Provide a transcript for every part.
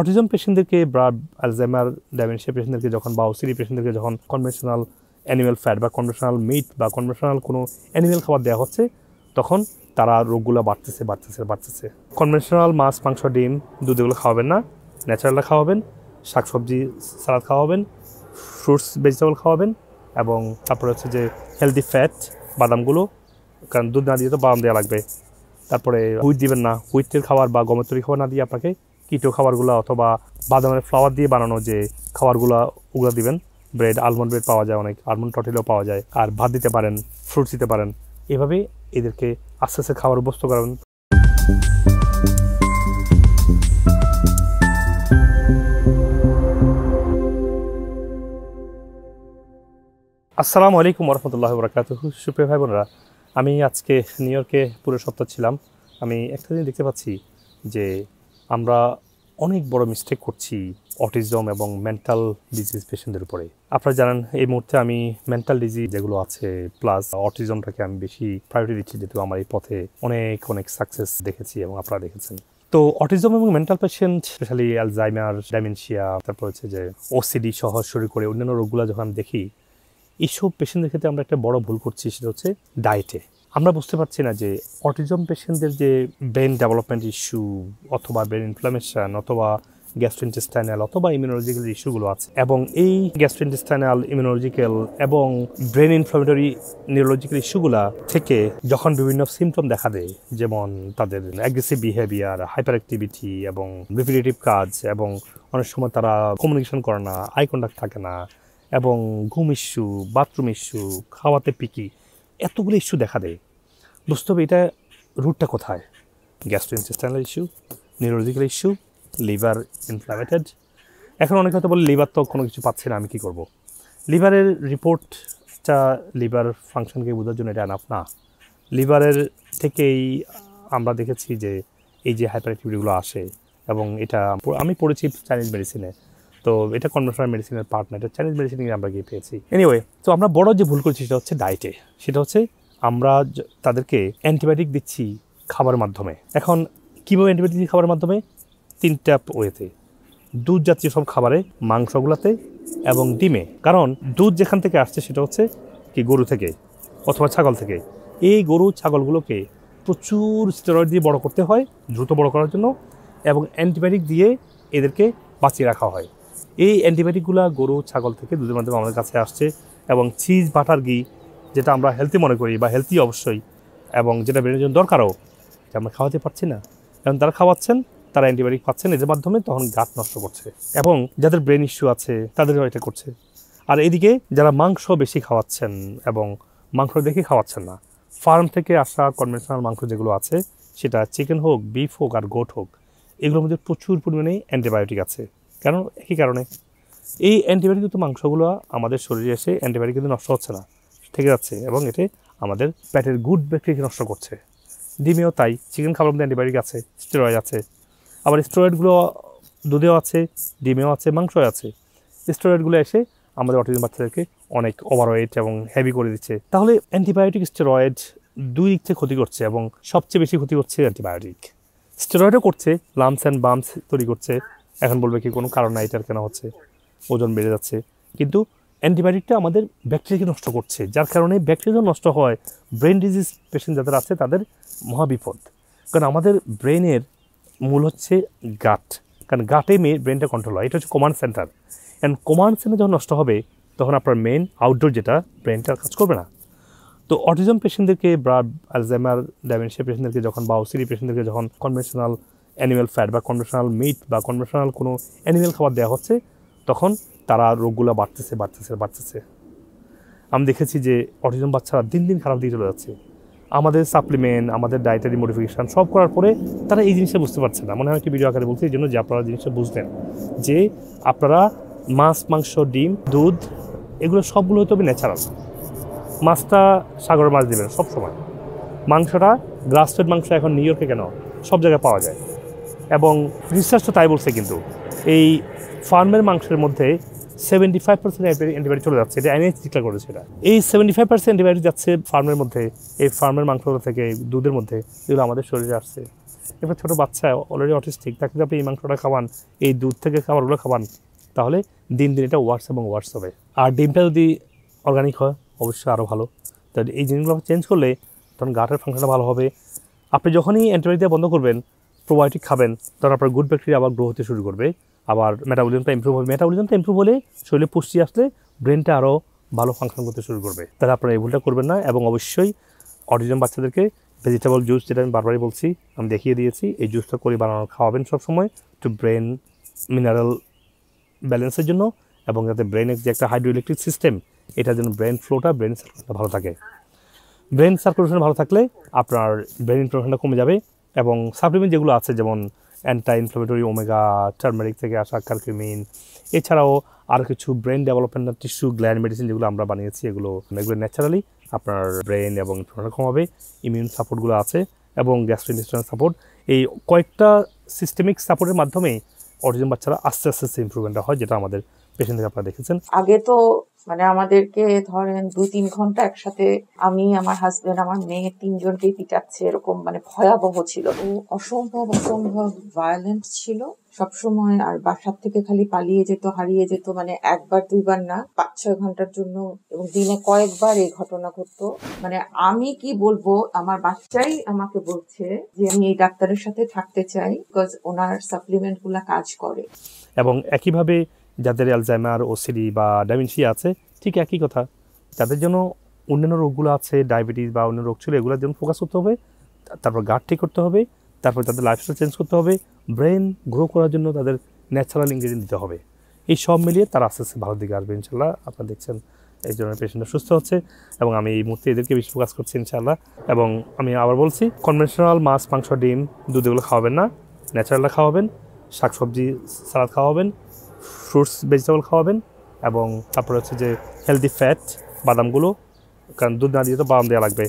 Autism পেশেন্টদেরকে ব্রাড Alzheimer dementia পেশেন্টদেরকে যখন বা ওসিডি পেশেন্টদেরকে যখন কনভেনশনাল অ্যানিমেল ফ্যাট বা কনভেনশনাল মিট বা কনভেনশনাল কোনো অ্যানিমেল খাবার দেওয়া হচ্ছে তখন তারা রোগগুলো বাড়তেছে বাড়তেছে বাড়তেছে কনভেনশনাল মাছ মাংস ডিম দুধ এগুলো খাওয়াবেন না ন্যাচারালটা খাওয়াবেন শাকসবজি সালাদ খাওয়াবেন ফ্রুটস ভেজিটেবল খাওয়াবেন এবং তারপরে হচ্ছে যে হেলদি ফ্যাট বাদামগুলো কারণ দুধ না দিয়ে তো বাদাম দেওয়া লাগবে তারপরে হুইট দিবেন না হুইটের খাবার বা গমের তৈরি খাবার না দিয়ে আপনাকে কিটো খাবারগুলো অথবা বাদামের ফ্লাওয়ার দিয়ে বানানো যে খাবারগুলো ওগুলো দিবেন ব্রেড আলমন্ড ব্রেড পাওয়া যায় অনেক আলমন্ড টটেলও পাওয়া যায় আর ভাত দিতে পারেন ফ্রুটস দিতে পারেন এভাবে এদেরকে আস্তে আস্তে খাবার অভ্যস্ত করেন আসসালামু আলাইকুম রহমতুল্লাহ বরকাত সুপ্রিয় ভাই বোনরা আমি আজকে নিউ ইয়র্কে পুরো সপ্তাহ ছিলাম আমি একটা জিনিস দেখতে পাচ্ছি যে আমরা অনেক বড় মিস্টেক করছি অটিজম এবং মেন্টাল ডিজিজ পেশেন্টদের উপরে আপনারা জানেন এই মুহূর্তে আমি মেন্টাল ডিজিজ যেগুলো আছে প্লাস অটিজমটাকে আমি বেশি প্রায়োরিটি দিচ্ছি যেহেতু আমার এই পথে অনেক অনেক সাকসেস দেখেছি এবং আপনারা দেখেছেন তো অটিজম এবং mental patient specially Alzheimer dementia তারপর হচ্ছে যে ওসিডি সহ শুরু করে অন্যান্য রোগগুলো যখন দেখি এইসব পেশেন্টদের ক্ষেত্রে আমরা একটা বড় ভুল করছি সেটা হচ্ছে ডায়েটে আমরা বুঝতে পারছি না যে অটিজম পেশেন্টদের যে ব্রেন ডেভেলপমেন্ট ইস্যু অথবা ব্রেন ইনফ্লামেশন অথবা গ্যাস্ট্রোইন্টেস্টাইনাল অথবা ইমিউনোলজিক্যাল ইস্যুগুলো আছে এবং এই গ্যাস্ট্রোইন্টেস্টাইনাল ইমিউনোলজিক্যাল এবং ব্রেন ইনফ্লামেটরি নিউরোলজিক্যাল ইস্যুগুলো থেকে যখন বিভিন্ন সিমটম দেখা দেয় যেমন তাদের অ্যাগ্রেসিভ বিহেভিয়ার হাইপার অ্যাক্টিভিটি এবং রিপিটেটিভ কাজ এবং অনেক সময় তারা কমিউনিকেশন করে না আই কন্ট্যাক্ট থাকে না এবং ঘুম ইস্যু বাথরুম ইস্যু খাওয়াতে পিকি এতগুলো ইস্যু দেখা দেয় বুঝতে হবে এটা রুটটা কোথায় gastrointestinal issue neurological issue liver inflamed এখন অনেকে হয়তো বলে লিভার তো কোনো কিছু পাচ্ছে না আমি কী করবো লিভারের রিপোর্টটা লিভার ফাংশনকে বোঝার জন্য এটা আনাফ না লিভারের থেকেই আমরা দেখেছি যে এই যে হাইপার অ্যাক্টিভিটিগুলো আসে এবং এটা আমি পড়েছি চাইনিজ মেডিসিনে তো এটা কনভেনশনাল মেডিসিনের পার্ট না এটা চাইনিজ মেডিসিনে আমরা গিয়ে পেয়েছি এনিওয়ে তো আমরা বড় যে ভুল করছি সেটা হচ্ছে ডায়েটে সেটা হচ্ছে আমরা তাদেরকে অ্যান্টিবায়োটিক দিচ্ছি খাবারের মাধ্যমে এখন কীভাবে অ্যান্টিবায়োটিক খাবার খাবারের মাধ্যমে তিনটা ওয়েতে দুধ জাতীয় সব খাবারে মাংসগুলাতে এবং ডিমে কারণ দুধ যেখান থেকে আসছে সেটা হচ্ছে কি গরু থেকে অথবা ছাগল থেকে এই গরু ছাগলগুলোকে প্রচুর স্টেরয়েড দিয়ে বড় করতে হয় দ্রুত বড় করার জন্য এবং অ্যান্টিবায়োটিক দিয়ে এদেরকে বাঁচিয়ে রাখা হয় এই অ্যান্টিবায়োটিকগুলো গরু ছাগল থেকে দুধের মাধ্যমে আমাদের কাছে আসছে এবং চিজ বাটার ঘি যেটা আমরা হেলদি মনে করি বা হেলদি অবশ্যই এবং যেটা ব্রেনের জন্য দরকারও যে আমরা খাওয়াতে পারছি না কারণ তারা খাওয়াচ্ছেন তারা অ্যান্টিবায়োটিক পাচ্ছেন এদের মাধ্যমে তখন গাছ নষ্ট করছে এবং যাদের ব্রেন ইস্যু আছে তাদেরও এটা করছে আর এদিকে যারা মাংস বেশি খাওয়াচ্ছেন এবং মাংস দেখে খাওয়াচ্ছেন না ফার্ম থেকে আসা কনভেনশনাল মাংস যেগুলো আছে সেটা চিকেন হোক বিফ হোক আর গোট হোক এগুলোর মধ্যে প্রচুর পরিমাণে অ্যান্টিবায়োটিক আছে কারণ একই কারণে এই অ্যান্টিবায়োটিক কিন্তু মাংসগুলো আমাদের শরীরে এসে অ্যান্টিবায়োটিক কিন্তু নষ্ট হচ্ছে না থেকে যাচ্ছে এবং এতে আমাদের পেটের গুড ব্যাকটেরিয়া নষ্ট করছে ডিমেও তাই চিকেন খাবার মধ্যে অ্যান্টিবায়োটিক আছে স্টেরয়েড আছে আবার স্টেরয়েডগুলো দুধেও আছে ডিমেও আছে মাংসও আছে স্টেরয়েডগুলো এসে আমাদের অটিজম বাচ্চাদেরকে অনেক ওভারওয়েট এবং হেভি করে দিচ্ছে তাহলে অ্যান্টিবায়োটিক স্টেরয়েড দুই দিক থেকে ক্ষতি করছে এবং সবচেয়ে বেশি ক্ষতি করছে অ্যান্টিবায়োটিক স্টেরয়েডও করছে লামস অ্যান্ড বামস তৈরি করছে এখন বলবে কি কোনো কারণ নাই এটার কেন হচ্ছে ওজন বেড়ে যাচ্ছে কিন্তু অ্যান্টিবায়োটিকটা আমাদের ব্যাকটেরিয়াকে নষ্ট করছে যার কারণে ব্যাকটেরিয়া নষ্ট হয় ব্রেন ডিজিজ পেশেন্ট যাদের আছে তাদের মহাবিপদ কারণ আমাদের ব্রেনের মূল হচ্ছে গাট কারণ গাটে মেয়ে ব্রেনটা কন্ট্রোল হয় এটা হচ্ছে command centre and command centre যখন নষ্ট হবে তখন আপনার মেন আউটডোর যেটা ব্রেনটা কাজ করবে না তো অটিজম পেশেন্টদেরকে বা আলজাইমার ডাইমেনশিয়া পেশেন্টদেরকে যখন বা ওসিডি পেশেন্টদেরকে যখন কনভেনশনাল অ্যানিমেল ফ্যাট বা কনভেনশনাল মিট বা কনভেনশনাল কোনো অ্যানিমেল খাবার দেওয়া হচ্ছে তখন তারা রোগগুলো বাড়তেছে বাড়তেছে বাড়তেছে আমি দেখেছি যে অটিজম বাচ্চারা দিন দিন খারাপ দিয়ে চলে যাচ্ছে আমাদের সাপ্লিমেন্ট আমাদের ডায়েটারি মডিফিকেশান সব করার পরে তারা এই জিনিসটা বুঝতে পারছে না মানে হয় একটি ভিডিও আকারে বলছি এই জন্য যে আপনারা জিনিসটা বুঝলেন যে আপনারা মাছ মাংস ডিম দুধ এগুলো সবগুলো হয়তো ন্যাচারাল মাছটা সাগরের মাছ দেবেন সবসময় মাংসটা গ্রাসফেড মাংস এখন নিউ ইয়র্কে কেন সব জায়গায় পাওয়া যায় এবং রিসার্চ তো তাই বলছে কিন্তু এই ফার্মের মাংসের মধ্যে সেভেন্টি ফাইভ পার্সেন্ট অ্যান্টিবায়োটিক চলে যাচ্ছে এটা এনএইচ ডিক্লার করেছে এটা এই সেভেন্টি ফাইভ পার্সেন্ট অ্যান্টিবায়োটিক যাচ্ছে ফার্মের মধ্যে এই ফার্মের মাংসগুলো থেকে দুধের মধ্যে এগুলো আমাদের শরীরে আসছে এবার ছোটো বাচ্চা অলরেডি অটিস্টিক তাকে যদি আপনি এই মাংসটা খাওয়ান এই দুধ থেকে খাবারগুলো খাওয়ান তাহলে দিন দিন এটা ওয়ার্স এবং ওয়ার্স হবে আর ডিমটা যদি অর্গানিক হয় অবশ্যই আরও ভালো তাহলে এই জিনিসগুলো চেঞ্জ করলে তখন গাটের ফাংশনটা ভালো হবে আপনি যখনই অ্যান্টিবায়োটিক বন্ধ করবেন প্রোবায়োটিক খাবেন তখন আপনার গুড ব্যাকটেরিয়া আবার গ্রো হতে শুরু করবে আবার মেটাবলিজমটা ইম্প্রুভ হবে মেটাবলিজমটা ইম্প্রুভ হলে শরীরে পুষ্টি আসলে ব্রেনটা আরও ভালো ফাংশন করতে শুরু করবে তাহলে আপনারা এই ভুলটা করবেন না এবং অবশ্যই অটিজম বাচ্চাদেরকে ভেজিটেবল জুস যেটা আমি বারবারই বলছি আমি দেখিয়ে দিয়েছি এই জুসটা করে বানানো খাওয়াবেন সবসময় একটু ব্রেন মিনারেল ব্যালেন্সের জন্য এবং যাতে ব্রেনের যে একটা হাইড্রো ইলেকট্রিক সিস্টেম এটার জন্য ব্রেন ফ্লোটা ব্রেন সার্কুলেশনটা ভালো থাকে ব্রেন সার্কুলেশন ভালো থাকলে আপনার ব্রেন ইনফরমেশনটা কমে যাবে এবং সাপ্লিমেন্ট যেগুলো আছে যেমন অ্যান্টা ওমেগা টার্মেরিক থেকে আসা কার্কিউমিন এছাড়াও আর কিছু brain development tissue gland medicine যেগুলো আমরা বানিয়েছি এগুলো এগুলো ন্যাচারালি আপনার ব্রেন এবং ইনফ্লেশন কমাবে ইমিউন সাপোর্টগুলো আছে এবং গ্যাস্ট্রোইন্টেস্টাইনাল সাপোর্ট এই কয়েকটা সিস্টেমিক সাপোর্টের মাধ্যমে অটিজম বাচ্চারা আস্তে আস্তে আস্তে ইম্প্রুভমেন্টটা হয় যেটা আমাদের পেশেন্টকে আপনারা দেখেছেন আগে তো মানে আমাদেরকে ধরেন দুই তিন ঘন্টা একসাথে আমি আমার হাজবেন্ড আমার মেয়ে তিনজনকে পিটাচ্ছে এরকম মানে ভয়াবহ ছিল ও অসম্ভব অসম্ভব ভায়োলেন্ট ছিল সবসময় আর বাসার থেকে খালি পালিয়ে যেত হারিয়ে যেত মানে একবার দুইবার না পাঁচ ছয় ঘন্টার জন্য এবং দিনে কয়েকবার এই ঘটনা ঘটতো মানে আমি কি বলবো আমার বাচ্চাই আমাকে বলছে যে আমি এই ডাক্তারের সাথে থাকতে চাই বিকজ ওনার সাপ্লিমেন্ট গুলা কাজ করে এবং একইভাবে যাদের অ্যালজাইমার ও সিডি বা ডায়মেন্সি আছে ঠিক একই কথা তাদের জন্য অন্যান্য রোগগুলো আছে ডায়াবেটিস বা অন্য রোগ ছিল এগুলোর জন্য ফোকাস করতে হবে তারপর গার্ড ঠিক করতে হবে তারপর তাদের লাইফস্টাইল চেঞ্জ করতে হবে ব্রেন গ্রো করার জন্য তাদের ন্যাচারাল ইনগ্রিডিয়েন্ট দিতে হবে এই সব মিলিয়ে তারা আস্তে আস্তে ভালো দিকে আসবে ইনশাল্লাহ আপনারা দেখছেন এই জন্য পেশেন্টরা সুস্থ হচ্ছে এবং আমি এই মুহূর্তে এদেরকে বেশি ফোকাস করছি ইনশাল্লাহ এবং আমি আবার বলছি কনভেনশনাল মাছ মাংস ডিম দুধ এগুলো খাওয়াবেন না ন্যাচারালটা খাওয়াবেন শাকসবজি সালাদ খাওয়াবেন ফ্রুটস ভেজিটেবল খাওয়াবেন এবং তারপরে হচ্ছে যে হেলদি ফ্যাট বাদামগুলো কারণ দুধ না দিয়ে তো বাদাম দেওয়া লাগবে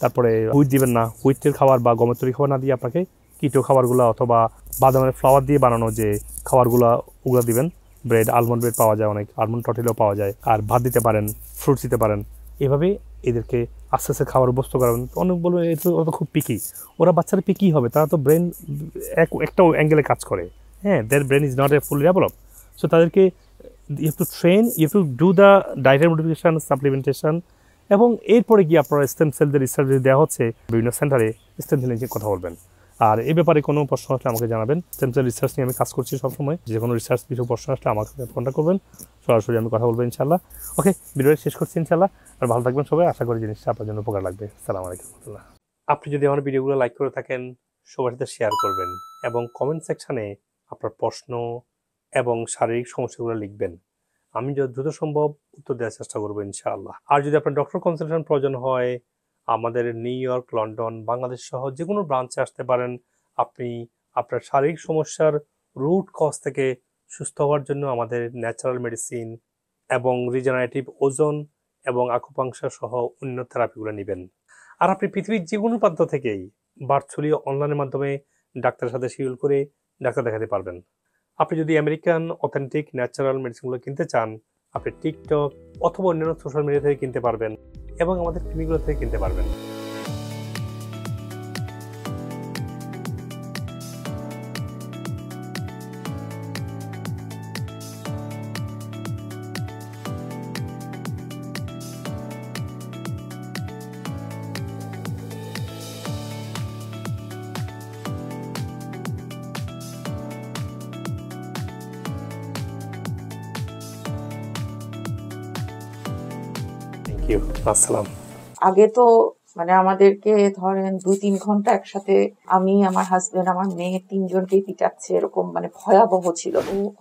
তারপরে হুইট দিবেন না হুইটের খাবার বা গমের তৈরি খাবার না দিয়ে আপনাকে কিটো খাবারগুলো অথবা বাদামের ফ্লাওয়ার দিয়ে বানানো যে খাবারগুলো ওগুলো দিবেন ব্রেড আলমন্ড ব্রেড পাওয়া যায় অনেক আলমন্ড টটেলও পাওয়া যায় আর ভাত দিতে পারেন ফ্রুটস দিতে পারেন এভাবে এদেরকে আস্তে আস্তে খাবার অভ্যস্ত করাবেন অনেক বলবে এটা ওরা খুব পিকি ওরা বাচ্চারা পিকি হবে তারা তো ব্রেন এক একটা অ্যাঙ্গেলে কাজ করে হ্যাঁ দের brain is not a full develop so তাদেরকে you have to train you to do the ডায়েটের মডিফিকেশান সাপ্লিমেন্টেশন এবং এরপরে গিয়ে আপনারা স্টেম সেলদের রিসার্চ দেওয়া হচ্ছে বিভিন্ন সেন্টারে স্টেম সেল নিয়ে কথা বলবেন আর এ ব্যাপারে কোনো প্রশ্ন আসলে আমাকে জানাবেন স্টেম সেল রিসার্চ নিয়ে আমি কাজ করছি সবসময় যে কোনো রিসার্চ কিছু প্রশ্ন আসলে আমার সাথে কন্ট্যাক্ট করবেন সরাসরি আমি কথা বলবো ইনশাল্লাহ ওকে ভিডিওটা শেষ করছি ইনশাল্লাহ আর ভালো থাকবেন সবাই আশা করি জিনিসটা আপনার জন্য উপকার লাগবে সালাম আলাইকুম আপনি যদি আমার ভিডিওগুলো লাইক করে থাকেন সবার সাথে শেয়ার করবেন এবং কমেন্ট সেকশানে আপনার প্রশ্ন এবং শারীরিক সমস্যাগুলো লিখবেন আমি যত দ্রুত সম্ভব উত্তর দেওয়ার চেষ্টা করবো ইনশাআল্লাহ আর যদি আপনার ডক্টর কনসালটেশন প্রয়োজন হয় আমাদের নিউ ইয়র্ক লন্ডন বাংলাদেশ সহ যে কোনো ব্রাঞ্চে আসতে পারেন আপনি আপনার শারীরিক সমস্যার রুট কজ থেকে সুস্থ হওয়ার জন্য আমাদের ন্যাচারাল মেডিসিন এবং রিজেনারেটিভ ওজন এবং আকুপাংশা সহ অন্য থেরাপিগুলো নেবেন আর আপনি পৃথিবীর যে কোনো প্রান্ত থেকেই ভার্চুয়ালি অনলাইনের মাধ্যমে ডাক্তারের সাথে শিডিউল করে ডাক্তার দেখাতে পারবেন আপনি যদি আমেরিকান অথেন্টিক ন্যাচারাল মেডিসিনগুলো কিনতে চান আপনি টিকটক অথবা অন্যান্য সোশ্যাল মিডিয়া থেকে কিনতে পারবেন এবং আমাদের ক্লিনিকগুলো থেকে কিনতে পারবেন ইউ আসসালাম আগে তো মানে আমাদেরকে ধরেন দুই তিন ঘন্টা একসাথে আমি আমার হাজবেন্ড আমার মেয়ে তিনজনকে পিটাচ্ছে এরকম মানে ভয়াবহ ছিল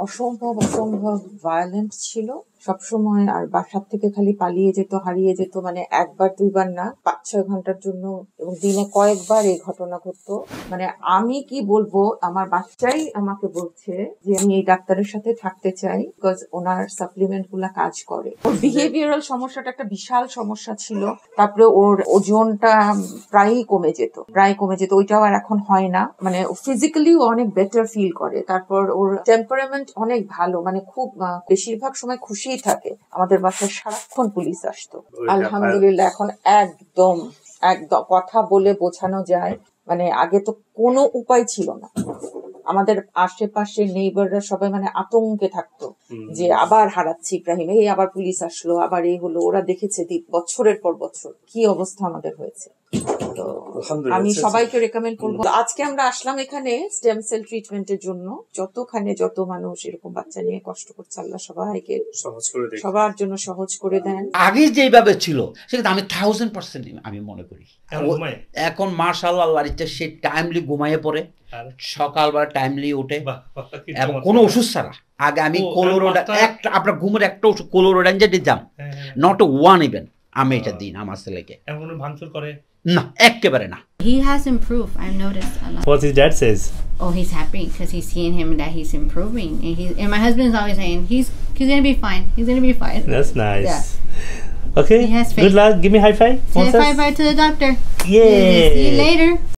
অসম্ভব অসম্ভব ভায়োলেন্ট ছিল সবসময় আর বাসার থেকে খালি পালিয়ে যেত হারিয়ে যেত মানে একবার দুইবার না পাঁচ ছয় ঘন্টার জন্য এবং দিনে কয়েকবার এই ঘটনা ঘটতো মানে আমি কি বলবো আমার বাচ্চাই আমাকে বলছে যে আমি এই ডাক্তারের সাথে থাকতে চাই বিকজ ওনার সাপ্লিমেন্ট গুলা কাজ করে ওর বিহেভিয়ারাল সমস্যাটা একটা বিশাল সমস্যা ছিল তারপরে ওর ওজনটা প্রায়ই কমে যেত প্রায় কমে যেত ওইটাও আর এখন হয় না মানে ফিজিক্যালি অনেক বেটার ফিল করে তারপর ওর টেম্পারামেন্ট অনেক ভালো মানে খুব বেশিরভাগ সময় খুশি পুলিশই থাকে আমাদের বাসায় সারাক্ষণ পুলিশ আসতো আলহামদুলিল্লাহ এখন একদম একদম কথা বলে বোঝানো যায় মানে আগে তো কোনো উপায় ছিল না আমাদের আশেপাশে নেইবাররা সবাই মানে আতঙ্কে থাকতো যে আবার হারাচ্ছি ইব্রাহিম এই আবার পুলিশ আসলো আবার এই হলো ওরা দেখেছে বছরের পর বছর কি অবস্থা আমাদের হয়েছে আমি আচ্ছা, আচ্ছা। সবাইকে রেকমেন্ড করবো আজকে আমরা আসলাম এখানে স্টেম সেল ট্রিটমেন্টের জন্য যতখানে যত মানুষ এরকম বাচ্চা নিয়ে কষ্ট করছে আল্লাহ সবাইকে সহজ করে সবার জন্য সহজ করে দেন আগে যেভাবে ছিল সেটা আমি থাউজেন্ড পার্সেন্ট আমি মনে করি এখন মার্শাল আল্লাহর ইচ্ছা সে টাইমলি ঘুমাইয়ে পড়ে সকালবেলা টাইমলি ওঠে এবং কোনো ওষুধ ছাড়া আগে আমি কোলোরোডা একটা আপনার ঘুমের একটা ওষুধ কোলোরোডান যে দিতাম নট ওয়ান ইভেন আমি এটা দিন আমার ছেলেকে এখন ভাঙচুর করে না একেবারে না He has improved. I've noticed a lot. What his dad says. Oh, he's happy because he's seeing him that he's improving, and he and my husband's always saying he's he's gonna be fine. He's gonna be fine. That's nice. Yeah. Okay. He has faith. Good luck. Give me high five. high five to the doctor. Yeah. See you later.